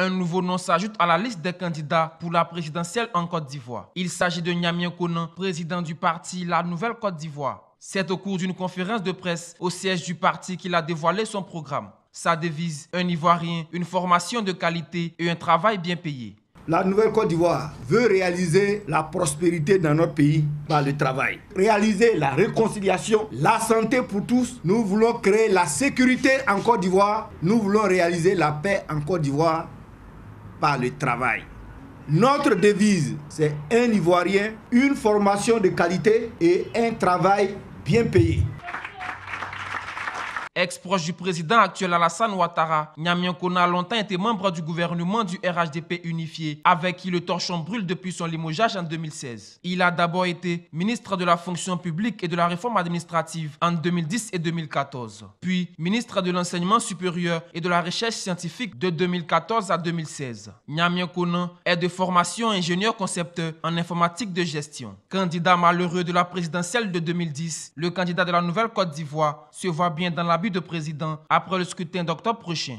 un nouveau nom s'ajoute à la liste des candidats pour la présidentielle en Côte d'Ivoire. Il s'agit de Niamien Konan, président du parti La Nouvelle Côte d'Ivoire. C'est au cours d'une conférence de presse au siège du parti qu'il a dévoilé son programme. Sa devise, un Ivoirien, une formation de qualité et un travail bien payé. La nouvelle Côte d'Ivoire veut réaliser la prospérité dans notre pays par le travail. Réaliser la réconciliation, la santé pour tous. Nous voulons créer la sécurité en Côte d'Ivoire. Nous voulons réaliser la paix en Côte d'Ivoire par le travail. Notre devise, c'est un Ivoirien, une formation de qualité et un travail bien payé ex-proche du président actuel Alassane Ouattara. Nyamien a longtemps été membre du gouvernement du RHDP unifié, avec qui le torchon brûle depuis son limogeage en 2016. Il a d'abord été ministre de la fonction publique et de la réforme administrative en 2010 et 2014, puis ministre de l'enseignement supérieur et de la recherche scientifique de 2014 à 2016. Nyamien Konan est de formation ingénieur concepteur en informatique de gestion. Candidat malheureux de la présidentielle de 2010, le candidat de la Nouvelle-Côte d'Ivoire se voit bien dans la l'habit de président après le scrutin d'octobre prochain.